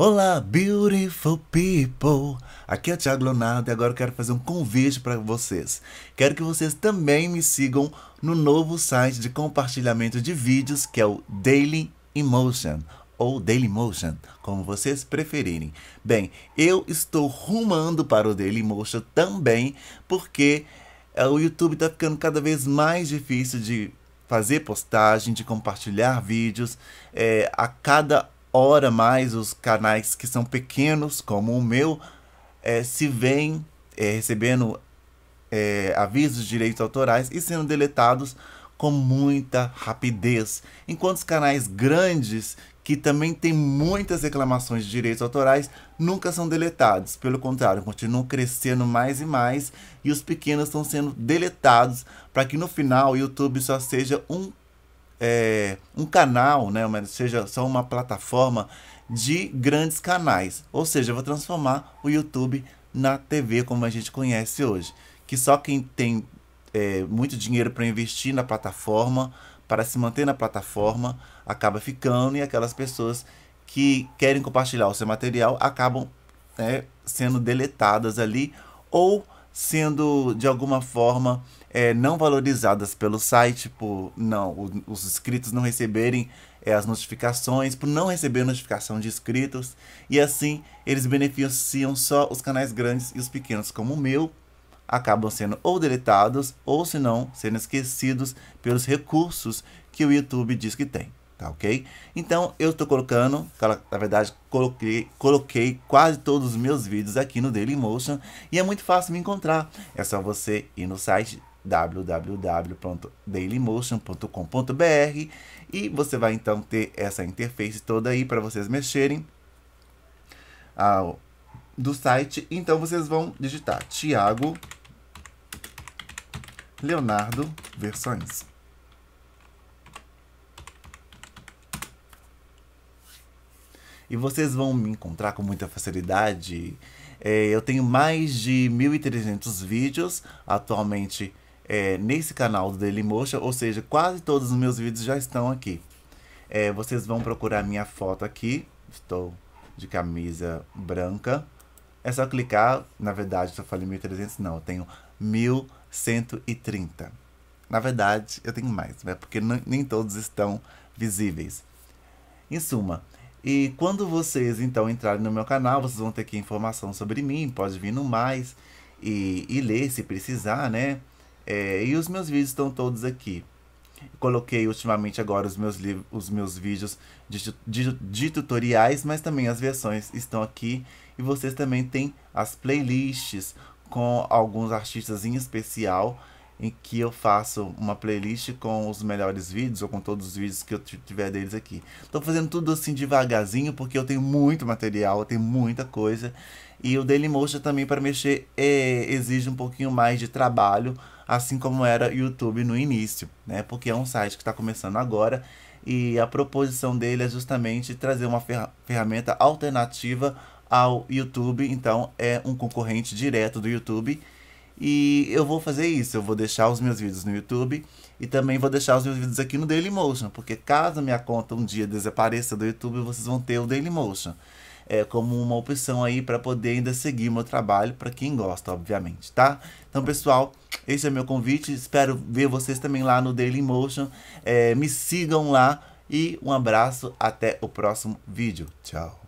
Olá, beautiful people! Aqui é o Thiago Leonardo e agora eu quero fazer um convite para vocês. Quero que vocês também me sigam no novo site de compartilhamento de vídeos que é o Daily Emotion ou Dailymotion, como vocês preferirem. Bem, eu estou rumando para o Dailymotion também porque é, o YouTube está ficando cada vez mais difícil de fazer postagem, de compartilhar vídeos. É, a cada Ora mais os canais que são pequenos, como o meu, é, se veem é, recebendo é, avisos de direitos autorais e sendo deletados com muita rapidez. Enquanto os canais grandes, que também têm muitas reclamações de direitos autorais, nunca são deletados. Pelo contrário, continuam crescendo mais e mais e os pequenos estão sendo deletados para que no final o YouTube só seja um é, um canal, né, uma, seja só uma plataforma de grandes canais. Ou seja, eu vou transformar o YouTube na TV como a gente conhece hoje. Que só quem tem é, muito dinheiro para investir na plataforma, para se manter na plataforma, acaba ficando e aquelas pessoas que querem compartilhar o seu material acabam né, sendo deletadas ali ou sendo de alguma forma é, não valorizadas pelo site por não os inscritos não receberem é, as notificações, por não receber notificação de inscritos e assim eles beneficiam só os canais grandes e os pequenos como o meu acabam sendo ou deletados ou se não sendo esquecidos pelos recursos que o YouTube diz que tem tá ok? Então eu estou colocando, na verdade coloquei, coloquei quase todos os meus vídeos aqui no Dailymotion e é muito fácil me encontrar, é só você ir no site www.dailymotion.com.br e você vai então ter essa interface toda aí para vocês mexerem ao, do site, então vocês vão digitar Tiago Leonardo Versões. E vocês vão me encontrar com muita facilidade. É, eu tenho mais de 1.300 vídeos atualmente é, nesse canal do Dailymotion, ou seja, quase todos os meus vídeos já estão aqui. É, vocês vão procurar minha foto aqui. Estou de camisa branca. É só clicar, na verdade, eu falei 1.300, não, eu tenho 1.130. Na verdade, eu tenho mais, né? porque nem todos estão visíveis. Em suma, e quando vocês então entrarem no meu canal, vocês vão ter aqui informação sobre mim, pode vir no mais e, e ler se precisar, né? É, e os meus vídeos estão todos aqui. Coloquei ultimamente agora os meus, os meus vídeos de, de, de tutoriais, mas também as versões estão aqui. E vocês também têm as playlists com alguns artistas em especial em que eu faço uma playlist com os melhores vídeos ou com todos os vídeos que eu tiver deles aqui. Estou fazendo tudo assim devagarzinho porque eu tenho muito material, eu tenho muita coisa e o Dailymotion também para mexer é, exige um pouquinho mais de trabalho, assim como era o YouTube no início, né? Porque é um site que está começando agora e a proposição dele é justamente trazer uma fer ferramenta alternativa ao YouTube, então é um concorrente direto do YouTube e eu vou fazer isso, eu vou deixar os meus vídeos no YouTube e também vou deixar os meus vídeos aqui no Dailymotion, porque caso minha conta um dia desapareça do YouTube, vocês vão ter o Dailymotion. É, como uma opção aí para poder ainda seguir meu trabalho, para quem gosta, obviamente, tá? Então, pessoal, esse é meu convite. Espero ver vocês também lá no Dailymotion. É, me sigam lá e um abraço. Até o próximo vídeo. Tchau.